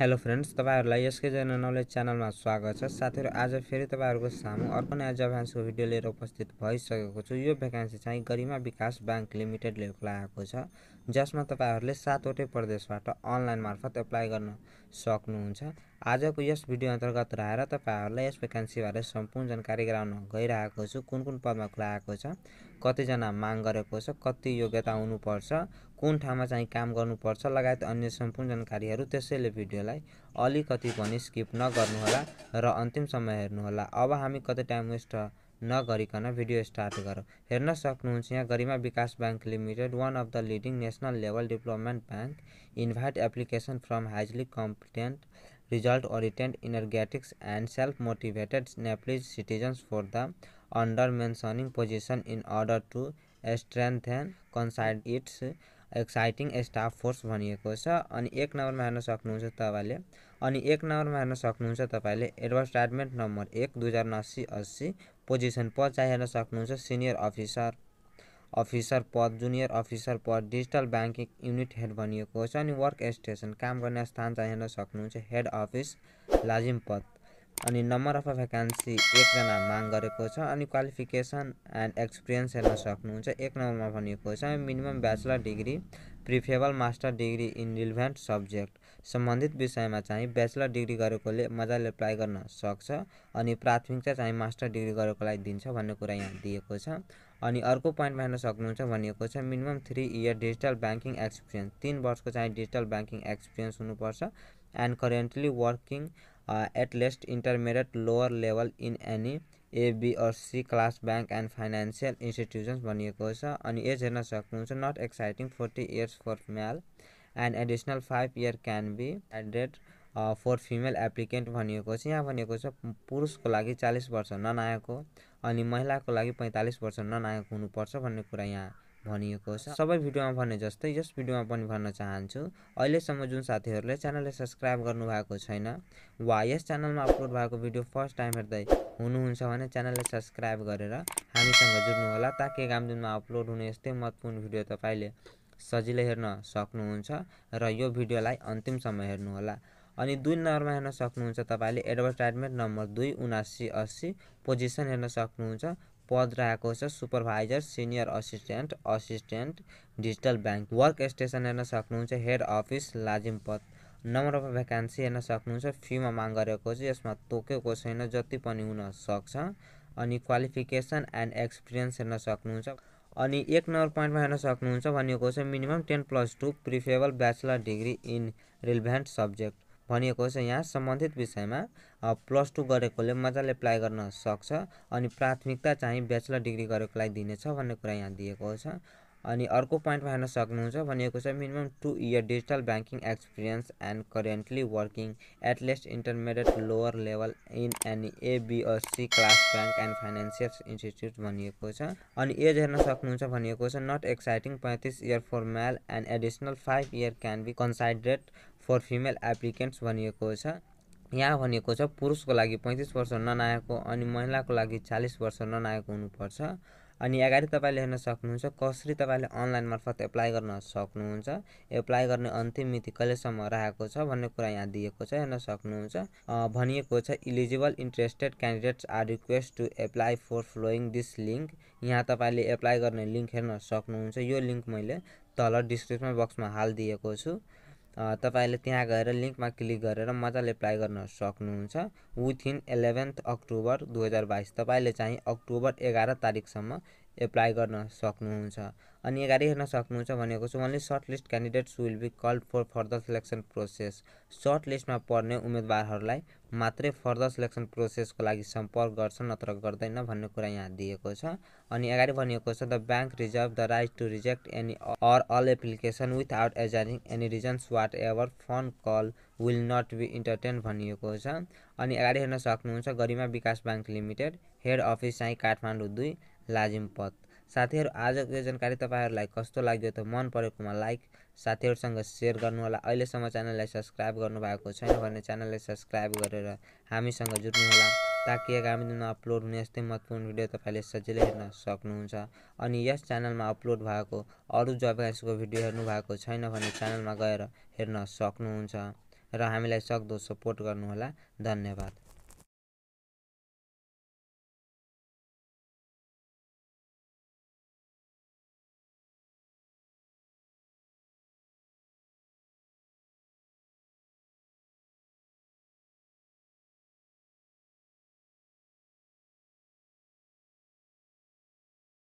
hello friends तपाईँहरूलाई यसकै जन नलेज च्यानलमा स्वागत छ साथीहरू आज फेरि तपाईँहरूको सामु अर्को नयाँ जभान्सको भिडियो लिएर उपस्थित भइसकेको छु यो भ्याकान्सी चाहिँ गरिमा विकास ब्याङ्क लिमिटेडले खुलाएको छ जसमा तपाईँहरूले सातवटै प्रदेशबाट अनलाइन मार्फत एप्लाई गर्न सक्नुहुन्छ आजको यस भिडियो अन्तर्गत रहेर तपाईँहरूलाई यस भ्याकेन्सीबारे सम्पूर्ण जानकारी गराउन गइरहेको छु कुन कुन पदमा खुलाएको छ कतिजना माग गरेको छ कति योग्यता हुनुपर्छ कुन ठाउँमा चाहिँ काम गर्नुपर्छ लगायत अन्य सम्पूर्ण जानकारीहरू त्यसैले भिडियोलाई अलिकति पनि स्किप नगर्नुहोला र अन्तिम समय हेर्नुहोला अब हामी कति टाइम वेस्ट नगरिकन भिडियो स्टार्ट गरौँ हेर्न सक्नुहुन्छ यहाँ Garima Bikas bank limited one of the leading national level development bank invite application from highly competent result oriented energetics and self motivated Nepalese citizens for the under mentioning position in order to strengthen consider its existing staff force भनिएको छ अनि एक नम्बरमा हेर्न सक्नुहुन्छ तपाईँले अनि एक नम्बरमा हेर्न सक्नुहुन्छ तपाईँले एडभर्टाइजमेन्ट नम्बर एक दुई हजार अस्सी पोजिसन पद चाहिँ हेर्न सक्नुहुन्छ सिनियर अफिसर अफिसर पद जुनियर अफिसर पद डिजिटल ब्याङ्किङ युनिट हेड भनिएको छ अनि वर्क स्टेसन काम गर्ने स्थान चाहिँ हेर्न सक्नुहुन्छ हेड अफिस लाजिम पद अनि नम्बर अफ भ्याकान्सी एकजना माग गरेको छ अनि क्वालिफिकेसन एन्ड एक्सपिरियन्स हेर्न सक्नुहुन्छ एक नम्बरमा भनिएको छ minimum bachelor degree preferable master degree in relevant subject सम्बन्धित विषयमा चाहिँ ब्याचलर डिग्री गरेकोले मजाले एप्लाई गर्न सक्छ अनि प्राथमिकता चाहिँ मास्टर डिग्री गरेकोलाई दिन्छ भन्ने कुरा यहाँ दिएको छ अनि अर्को पोइन्टमा हेर्न सक्नुहुन्छ भनिएको छ minimum three year digital banking experience तिन वर्षको चाहिँ डिजिटल ब्याङ्किङ एक्सपिरियन्स हुनुपर्छ and currently working intermediate lower level in any A B or ABC class bank and financial institutions भनिएको छ अनि एज हेर्न सक्नुहुन्छ not exceeding forty years for male and additional five year can be added for female applicant भनिएको छ यहाँ भनेको छ पुरुषको लागि चालिस वर्ष ननाएको अनि महिलाको लागि पैँतालिस वर्ष ननाएको हुनुपर्छ भन्ने कुरा यहाँ भनिएको छ सबै भिडियोमा भने जस्तै यस भिडियोमा पनि भन्न चाहन्छु अहिलेसम्म जुन साथीहरूले च्यानललाई सब्सक्राइब गर्नुभएको छैन वा यस च्यानलमा अपलोड भएको भिडियो फर्स्ट टाइम हेर्दै हुनुहुन्छ भने च्यानललाई सब्सक्राइब गरेर हामीसँग जुड्नुहोला ताकि गामजुनमा अपलोड हुने यस्तै महत्त्वपूर्ण भिडियो तपाईँले सजिलै हेर्न सक्नुहुन्छ र यो भिडियोलाई अन्तिमसम्म हेर्नुहोला अनि दुई नम्बरमा हेर्न सक्नुहुन्छ तपाईँले एडभर्टाइजमेन्ट नम्बर दुई उनासी अस्सी पोजिसन हेर्न सक्नुहुन्छ पद रहेको छ supervisor senior assistant assistant digital bank work station हेर्न सक्नुहुन्छ head office Lazimpat number of vacancy हेर्न सक्नुहुन्छ फीमा माग गरेको छ यसमा तोकेको छैन जति पनि हुन सक्छ अनि क्वालिफिकेसन एन्ड एक्सपिरियन्स हेर्न सक्नुहुन्छ अनि एक नम्बर पोइन्टमा हेर्न सक्नुहुन्छ भनिएको छ minimum ten plus two preferable bachelor degree in relevant subject भनिएको छ यहाँ सम्बन्धित विषयमा प्लस टू गरेकोले मजाले एप्लाई गर्न सक्छ अनि प्राथमिकता चाहिँ ब्याचलर डिग्री गरेकोलाई दिनेछ भन्ने कुरा यहाँ दिएको छ अनि अर्को पोइन्टमा हेर्न सक्नुहुन्छ भनिएको छ minimum two year digital banking experience and currently working at least intermediate lower level in any ABC class bank and financial institute भनिएको छ अनि एज हेर्न सक्नुहुन्छ भनिएको छ नट एक्साइटिङ पैँतिस year for male and additional five year can be considered for female applicants भनिएको छ यहाँ भनेको छ पुरुषको लागि पैँतिस वर्ष ननाएको अनि महिलाको लागि चालिस वर्ष ननाएको हुनुपर्छ अनि अगाडि तपाईँले हेर्न सक्नुहुन्छ कसरी तपाईँले अनलाइन मार्फत एप्लाई गर्न सक्नुहुन्छ एप्लाई गर्ने अन्तिम मिति कहिलेसम्म रहेको छ भन्ने कुरा यहाँ दिएको छ हेर्न सक्नुहुन्छ भनिएको छ eligible interested candidates are request to apply for following this link यहाँ तपाईँले एप्लाई गर्ने लिङ्क हेर्न सक्नुहुन्छ यो लिङ्क मैले तल डिस्क्रिप्सन बक्समा हालिदिएको छु तपाईँले त्यहाँ गएर लिङ्कमा क्लिक गरेर मजाले एप्लाई गर्न सक्नुहुन्छ विथ इन इलेभेन्थ अक्टोबर दुई हजार बाइस तपाईँले चाहिँ अक्टोबर एघार तारिकसम्म एप्लाई गर्न सक्नुहुन्छ अनि अगाडि हेर्न सक्नुहुन्छ भनेको छु only short list candidates will be called for further selection process short लिस्टमा पर्ने उम्मेदवारहरूलाई मात्रै फर्दर सेलेक्सन प्रोसेसको लागि सम्पर्क गर्छ नत्र गर्दैन भन्ने कुरा यहाँ दिएको छ अनि अगाडि भनिएको छ the bank reserve the right to reject any or all application without assigning any reasons whatever phone call will not be entertain भनिएको छ अनि अगाडि हेर्न सक्नुहुन्छ गरिमा Bikas bank limited head office चाहिँ काठमाडौँ दुई लाजिम पथ साथीहरू आजको यो जानकारी तपाईँहरूलाई कस्तो लाग्यो त मन परेकोमा लाइक साथीहरूसँग सेयर गर्नु होला अहिलेसम्म च्यानललाई सब्सक्राइब गर्नुभएको छैन भने च्यानललाई सब्सक्राइब गरेर हामीसँग जुट्नुहोला ताकि आगामी दिनमा अपलोड हुने यस्तै महत्त्वपूर्ण भिडियो तपाईँले सजिलै हेर्न सक्नुहुन्छ अनि यस च्यानलमा अपलोड भएको अरू जब भ्यान्सको भिडियो हेर्नु भएको छैन भने च्यानलमा गएर हेर्न सक्नुहुन्छ र हामीलाई सक्दो सपोर्ट गर्नुहोला धन्यवाद